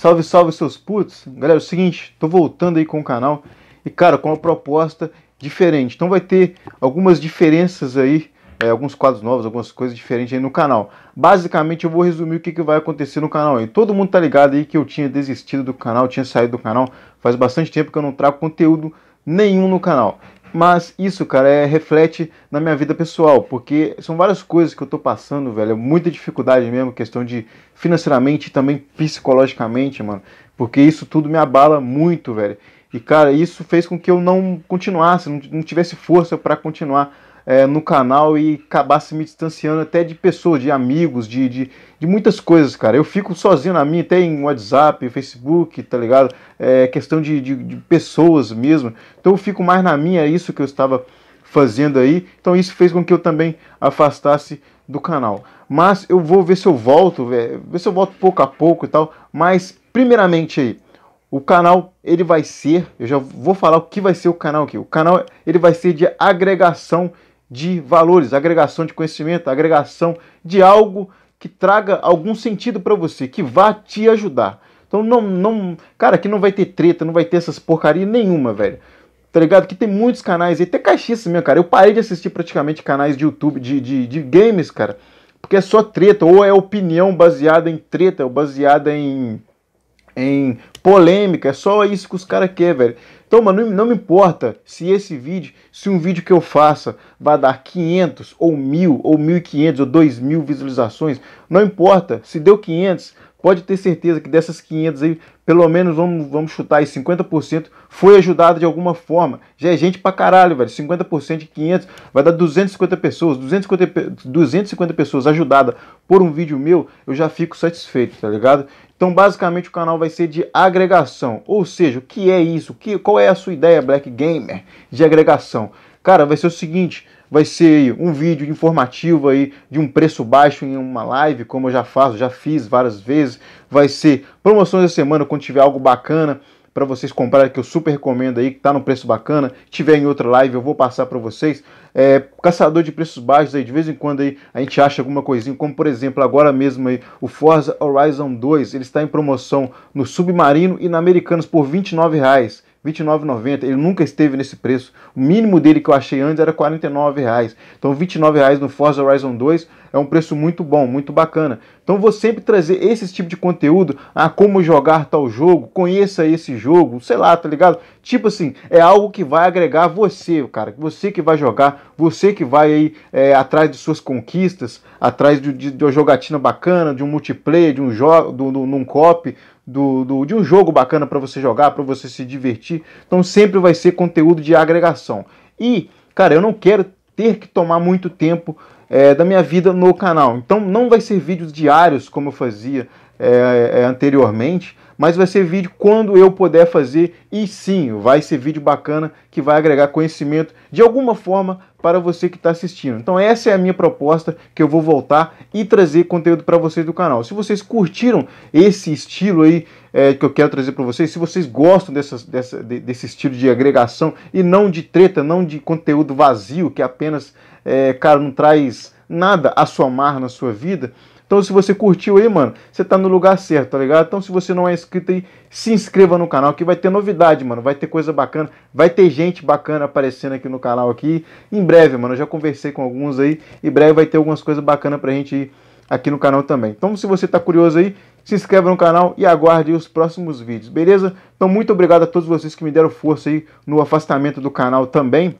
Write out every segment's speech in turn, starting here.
Salve, salve seus putos. Galera, é o seguinte, tô voltando aí com o canal e cara, com uma proposta diferente. Então vai ter algumas diferenças aí, é, alguns quadros novos, algumas coisas diferentes aí no canal. Basicamente eu vou resumir o que, que vai acontecer no canal aí. Todo mundo tá ligado aí que eu tinha desistido do canal, tinha saído do canal. Faz bastante tempo que eu não trago conteúdo nenhum no canal. Mas isso, cara, é, reflete na minha vida pessoal, porque são várias coisas que eu tô passando, velho. É muita dificuldade mesmo, questão de financeiramente e também psicologicamente, mano. Porque isso tudo me abala muito, velho. E, cara, isso fez com que eu não continuasse, não, não tivesse força para continuar é, no canal e acabasse me distanciando até de pessoas, de amigos, de, de, de, muitas coisas, cara. Eu fico sozinho na minha, até em WhatsApp, Facebook, tá ligado? É questão de, de, de pessoas mesmo. Então eu fico mais na minha, é isso que eu estava fazendo aí. Então isso fez com que eu também afastasse do canal. Mas eu vou ver se eu volto, velho. É, ver se eu volto pouco a pouco e tal. Mas primeiramente aí, o canal ele vai ser, eu já vou falar o que vai ser o canal aqui. O canal ele vai ser de agregação de valores, agregação de conhecimento, agregação de algo que traga algum sentido para você, que vá te ajudar. Então não, não, cara, aqui não vai ter treta, não vai ter essas porcaria nenhuma, velho. Tá ligado? Que tem muitos canais até caixista meu cara. Eu parei de assistir praticamente canais de YouTube de, de, de games, cara. Porque é só treta, ou é opinião baseada em treta, ou baseada em em polêmica, é só isso que os caras querem, velho. Então, mano, não, me importa se esse vídeo, se um vídeo que eu faça vai dar 500 ou 1000 ou 1500 ou 2000 visualizações, não importa. Se deu 500, pode ter certeza que dessas 500 aí, pelo menos vamos, vamos chutar aí 50% foi ajudado de alguma forma. Já é gente pra caralho, velho. 50% de 500 vai dar 250 pessoas. 250, 250 pessoas ajudadas por um vídeo meu, eu já fico satisfeito, tá ligado? Então, basicamente, o canal vai ser de agregação. Ou seja, o que é isso? Que, qual é a sua ideia, Black Gamer, de agregação? Cara, vai ser o seguinte, vai ser um vídeo informativo aí de um preço baixo em uma live, como eu já faço, já fiz várias vezes. Vai ser promoções da semana quando tiver algo bacana para vocês comprarem, que eu super recomendo aí, que tá no preço bacana. Se tiver em outra live, eu vou passar para vocês. É, caçador de preços baixos aí, de vez em quando aí a gente acha alguma coisinha, como por exemplo, agora mesmo aí, o Forza Horizon 2, ele está em promoção no Submarino e na Americanos por R$ 29 reais. 29,90. Ele nunca esteve nesse preço. O mínimo dele que eu achei antes era R$ reais. Então R$ reais no Forza Horizon 2 é um preço muito bom, muito bacana. Então vou sempre trazer esse tipo de conteúdo, ah, como jogar tal jogo, conheça esse jogo, sei lá, tá ligado? Tipo assim, é algo que vai agregar você, cara, você que vai jogar, você que vai aí é, atrás de suas conquistas, atrás de, de, de, uma jogatina bacana, de um multiplayer, de um jogo, de um cop, do, do de um jogo bacana para você jogar, para você se divertir. Então sempre vai ser conteúdo de agregação. E, cara, eu não quero ter que tomar muito tempo é, da minha vida no canal. Então não vai ser vídeos diários como eu fazia é, é, é, anteriormente, mas vai ser vídeo quando eu puder fazer e sim, vai ser vídeo bacana que vai agregar conhecimento de alguma forma para você que está assistindo. Então essa é a minha proposta que eu vou voltar e trazer conteúdo para vocês do canal. Se vocês curtiram esse estilo aí é, que eu quero trazer para vocês, se vocês gostam dessas, dessa, desse estilo de agregação e não de treta, não de conteúdo vazio que apenas, é, cara, não traz nada a somar na sua vida, então, se você curtiu aí, mano, você tá no lugar certo, tá ligado? Então, se você não é inscrito aí, se inscreva no canal que vai ter novidade, mano. Vai ter coisa bacana, vai ter gente bacana aparecendo aqui no canal aqui. Em breve, mano, eu já conversei com alguns aí. Em breve vai ter algumas coisas bacanas pra gente ir aqui no canal também. Então, se você tá curioso aí, se inscreva no canal e aguarde os próximos vídeos, beleza? Então, muito obrigado a todos vocês que me deram força aí no afastamento do canal também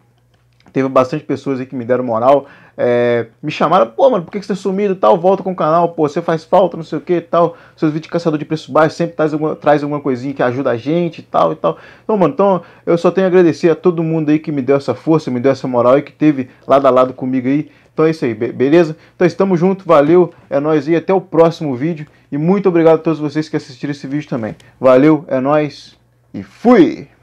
teve bastante pessoas aí que me deram moral, é, me chamaram, pô, mano, por que, que você é sumido tal? Volta com o canal, pô, você faz falta, não sei o que tal. Seus vídeos de caçador de preço baixo sempre traz alguma, traz alguma coisinha que ajuda a gente e tal e tal. Então, mano, então eu só tenho a agradecer a todo mundo aí que me deu essa força, me deu essa moral e que teve lado a lado comigo aí. Então é isso aí, be beleza? Então estamos junto, valeu, é nóis e até o próximo vídeo. E muito obrigado a todos vocês que assistiram esse vídeo também. Valeu, é nóis e fui!